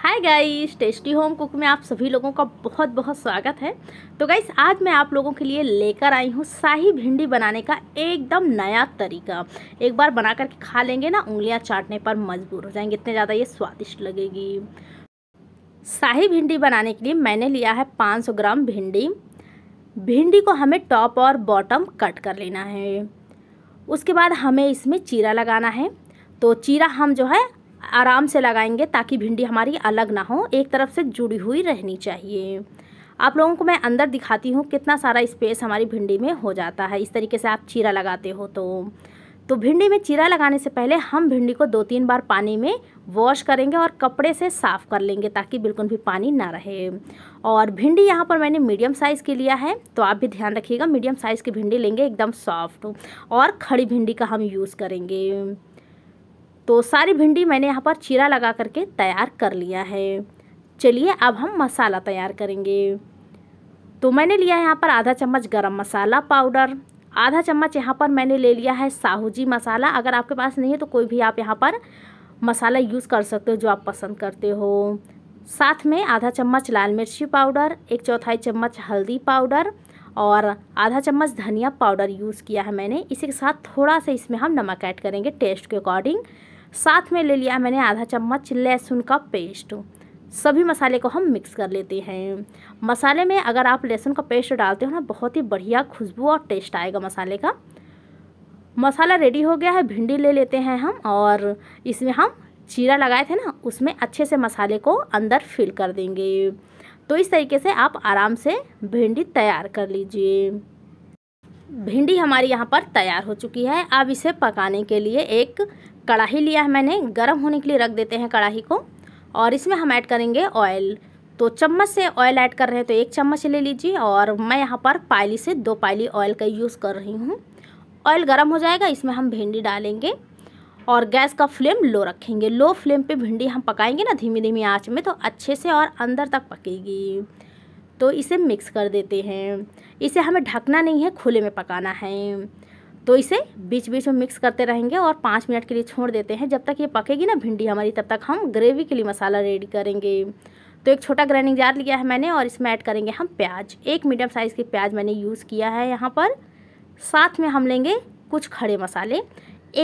हाय guys tasty home cook में आप सभी लोगों का बहुत बहुत स्वागत है तो गाइस आज मैं आप लोगों के लिए लेकर आई हूँ शाही भिंडी बनाने का एकदम नया तरीका एक बार बना करके खा लेंगे ना उंगलियाँ चाटने पर मजबूर हो जाएंगे इतने ज़्यादा ये स्वादिष्ट लगेगी शाही भिंडी बनाने के लिए मैंने लिया है पाँच ग्राम भिंडी भिंडी को हमें टॉप और बॉटम कट कर लेना है उसके बाद हमें इसमें चीरा लगाना है तो चीरा हम जो है आराम से लगाएंगे ताकि भिंडी हमारी अलग ना हो एक तरफ से जुड़ी हुई रहनी चाहिए आप लोगों को मैं अंदर दिखाती हूँ कितना सारा स्पेस हमारी भिंडी में हो जाता है इस तरीके से आप चीरा लगाते हो तो तो भिंडी में चीरा लगाने से पहले हम भिंडी को दो तीन बार पानी में वॉश करेंगे और कपड़े से साफ़ कर लेंगे ताकि बिल्कुल भी पानी ना रहे और भिंडी यहाँ पर मैंने मीडियम साइज़ की लिया है तो आप भी ध्यान रखिएगा मीडियम साइज़ की भिंडी लेंगे एकदम सॉफ्ट और खड़ी भिंडी का हम यूज़ करेंगे तो सारी भिंडी मैंने यहाँ पर चीरा लगा करके तैयार कर लिया है चलिए अब हम मसाला तैयार करेंगे तो मैंने लिया यहाँ पर आधा चम्मच गरम मसाला पाउडर आधा चम्मच यहाँ पर मैंने ले लिया है साहू जी मसाला अगर आपके पास नहीं है तो कोई भी आप यहाँ पर मसाला यूज़ कर सकते हो जो आप पसंद करते हो साथ में आधा चम्मच लाल मिर्ची पाउडर एक चौथाई चम्मच हल्दी पाउडर और आधा चम्मच धनिया पाउडर यूज़ किया है मैंने इसी के साथ थोड़ा सा इसमें हम नमक ऐड करेंगे टेस्ट के अकॉर्डिंग साथ में ले लिया मैंने आधा चम्मच लहसुन का पेस्ट सभी मसाले को हम मिक्स कर लेते हैं मसाले में अगर आप लहसुन का पेस्ट डालते हो ना बहुत ही बढ़िया खुशबू और टेस्ट आएगा मसाले का मसाला रेडी हो गया है भिंडी ले लेते हैं हम और इसमें हम चीरा लगाए थे ना उसमें अच्छे से मसाले को अंदर फिल कर देंगे तो इस तरीके से आप आराम से भिंडी तैयार कर लीजिए भिंडी हमारी यहाँ पर तैयार हो चुकी है अब इसे पकाने के लिए एक कढ़ाई लिया है मैंने गर्म होने के लिए रख देते हैं कढ़ाही को और इसमें हम ऐड करेंगे ऑयल तो चम्मच से ऑयल ऐड कर रहे हैं तो एक चम्मच ले लीजिए और मैं यहाँ पर पायली से दो पायली ऑयल का यूज़ कर रही हूँ ऑयल गर्म हो जाएगा इसमें हम भिंडी डालेंगे और गैस का फ्लेम लो रखेंगे लो फ्लेम पे भिंडी हम पकाएंगे ना धीमी धीमी आँच में तो अच्छे से और अंदर तक पकेगी तो इसे मिक्स कर देते हैं इसे हमें ढकना नहीं है खुले में पकाना है तो इसे बीच बीच में मिक्स करते रहेंगे और पाँच मिनट के लिए छोड़ देते हैं जब तक ये पकेगी ना भिंडी हमारी तब तक हम ग्रेवी के लिए मसाला रेडी करेंगे तो एक छोटा ग्राइंडिंग जार लिया है मैंने और इसमें ऐड करेंगे हम प्याज एक मीडियम साइज़ के प्याज मैंने यूज़ किया है यहाँ पर साथ में हम लेंगे कुछ खड़े मसाले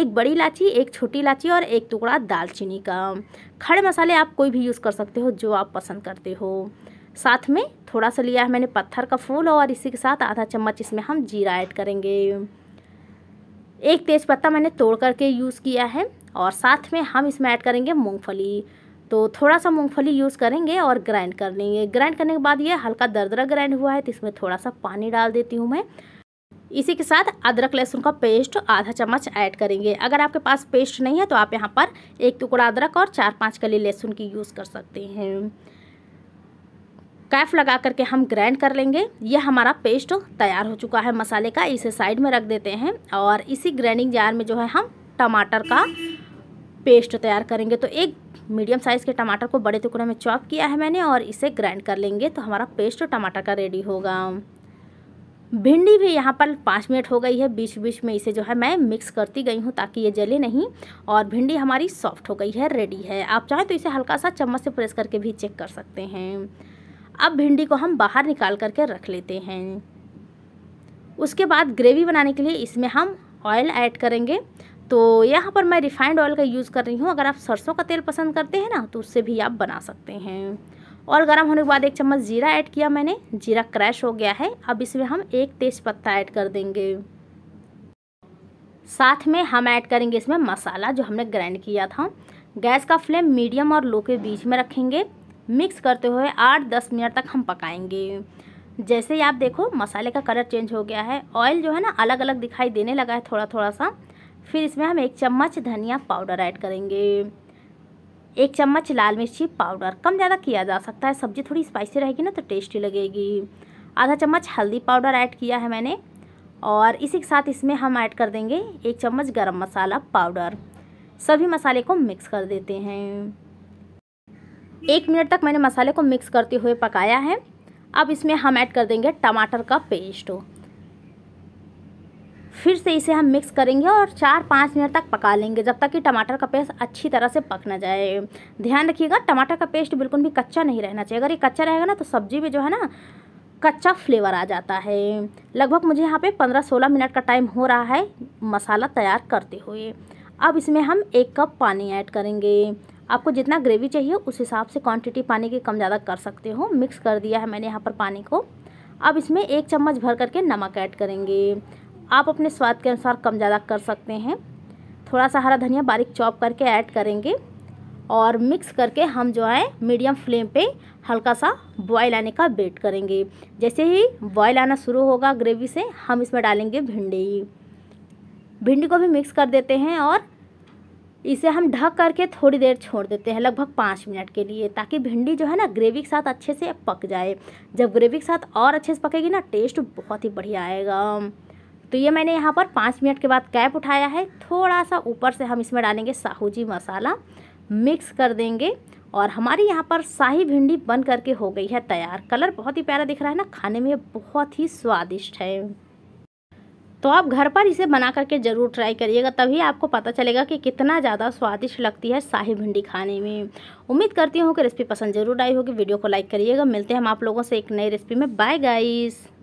एक बड़ी इलायची एक छोटी इलाची और एक टुकड़ा दालचीनी का खड़े मसाले आप कोई भी यूज़ कर सकते हो जो आप पसंद करते हो साथ में थोड़ा सा लिया है मैंने पत्थर का फूल और इसी के साथ आधा चम्मच इसमें हम जीरा ऐड करेंगे एक तेज़ पत्ता मैंने तोड़ करके यूज़ किया है और साथ में हम इसमें ऐड करेंगे मूंगफली तो थोड़ा सा मूंगफली यूज़ करेंगे और ग्राइंड कर लेंगे ग्राइंड करने के बाद ये हल्का दरदरा ग्राइंड हुआ है तो इसमें थोड़ा सा पानी डाल देती हूँ मैं इसी के साथ अदरक लहसुन का पेस्ट आधा चम्मच ऐड करेंगे अगर आपके पास पेस्ट नहीं है तो आप यहाँ पर एक टुकड़ा अदरक और चार पाँच कली लहसुन की यूज़ कर सकते हैं कैफ लगा करके हम ग्राइंड कर लेंगे यह हमारा पेस्ट तैयार हो चुका है मसाले का इसे साइड में रख देते हैं और इसी ग्राइंडिंग जार में जो है हम टमाटर का पेस्ट तैयार करेंगे तो एक मीडियम साइज़ के टमाटर को बड़े टुकड़े में चॉप किया है मैंने और इसे ग्राइंड कर लेंगे तो हमारा पेस्ट टमाटर का रेडी होगा भिंडी भी यहाँ पर पाँच मिनट हो गई है बीच बीच में इसे जो है मैं मिक्स करती गई हूँ ताकि ये जले नहीं और भिंडी हमारी सॉफ्ट हो गई है रेडी है आप चाहें तो इसे हल्का सा चम्मच से प्रेस करके भी चेक कर सकते हैं अब भिंडी को हम बाहर निकाल करके रख लेते हैं उसके बाद ग्रेवी बनाने के लिए इसमें हम ऑयल ऐड करेंगे तो यहाँ पर मैं रिफाइंड ऑयल का यूज़ कर रही हूँ अगर आप सरसों का तेल पसंद करते हैं ना तो उससे भी आप बना सकते हैं और गर्म होने के बाद एक चम्मच जीरा ऐड किया मैंने जीरा क्रैश हो गया है अब इसमें हम एक तेज़ पत्ता ऐड कर देंगे साथ में हम ऐड करेंगे इसमें मसाला जो हमने ग्राइंड किया था गैस का फ्लेम मीडियम और लो के बीच में रखेंगे मिक्स करते हुए आठ दस मिनट तक हम पकाएंगे जैसे ही आप देखो मसाले का कलर चेंज हो गया है ऑयल जो है ना अलग अलग दिखाई देने लगा है थोड़ा थोड़ा सा फिर इसमें हम एक चम्मच धनिया पाउडर ऐड करेंगे एक चम्मच लाल मिर्ची पाउडर कम ज़्यादा किया जा सकता है सब्ज़ी थोड़ी स्पाइसी रहेगी ना तो टेस्टी लगेगी आधा चम्मच हल्दी पाउडर ऐड किया है मैंने और इसी के साथ इसमें हम ऐड कर देंगे एक चम्मच गरम मसाला पाउडर सभी मसाले को मिक्स कर देते हैं एक मिनट तक मैंने मसाले को मिक्स करते हुए पकाया है अब इसमें हम ऐड कर देंगे टमाटर का पेस्ट फिर से इसे हम मिक्स करेंगे और चार पाँच मिनट तक पका लेंगे जब तक कि टमाटर का पेस्ट अच्छी तरह से पक ना जाए ध्यान रखिएगा टमाटर का पेस्ट बिल्कुल भी कच्चा नहीं रहना चाहिए अगर ये कच्चा रहेगा ना तो सब्जी में जो है ना कच्चा फ्लेवर आ जाता है लगभग मुझे यहाँ पे पंद्रह सोलह मिनट का टाइम हो रहा है मसाला तैयार करते हुए अब इसमें हम एक कप पानी ऐड करेंगे आपको जितना ग्रेवी चाहिए उस हिसाब से क्वांटिटी पानी की कम ज़्यादा कर सकते हो मिक्स कर दिया है मैंने यहाँ पर पानी को अब इसमें एक चम्मच भर करके नमक ऐड करेंगे आप अपने स्वाद के अनुसार कम ज़्यादा कर सकते हैं थोड़ा सा हरा धनिया बारीक चॉप करके ऐड करेंगे और मिक्स करके हम जो है मीडियम फ्लेम पे हल्का सा बॉयल आने का वेट करेंगे जैसे ही बॉयल आना शुरू होगा ग्रेवी से हम इसमें डालेंगे भिंडी भिंडी को भी मिक्स कर देते हैं और इसे हम ढक करके थोड़ी देर छोड़ देते हैं लगभग पाँच मिनट के लिए ताकि भिंडी जो है ना ग्रेवी के साथ अच्छे से पक जाए जब ग्रेवी के साथ और अच्छे से पकेगी ना टेस्ट बहुत ही बढ़िया आएगा तो ये मैंने यहाँ पर पाँच मिनट के बाद कैप उठाया है थोड़ा सा ऊपर से हम इसमें डालेंगे साहू जी मसाला मिक्स कर देंगे और हमारी यहाँ पर शाही भिंडी बन करके हो गई है तैयार कलर बहुत ही प्यारा दिख रहा है ना खाने में बहुत ही स्वादिष्ट है तो आप घर पर इसे बना करके ज़रूर ट्राई करिएगा तभी आपको पता चलेगा कि कितना ज़्यादा स्वादिष्ट लगती है शाही भिंडी खाने में उम्मीद करती हूँ कि रेसिपी पसंद जरूर आई होगी वीडियो को लाइक करिएगा मिलते हैं हम आप लोगों से एक नई रेसिपी में बाय गाइस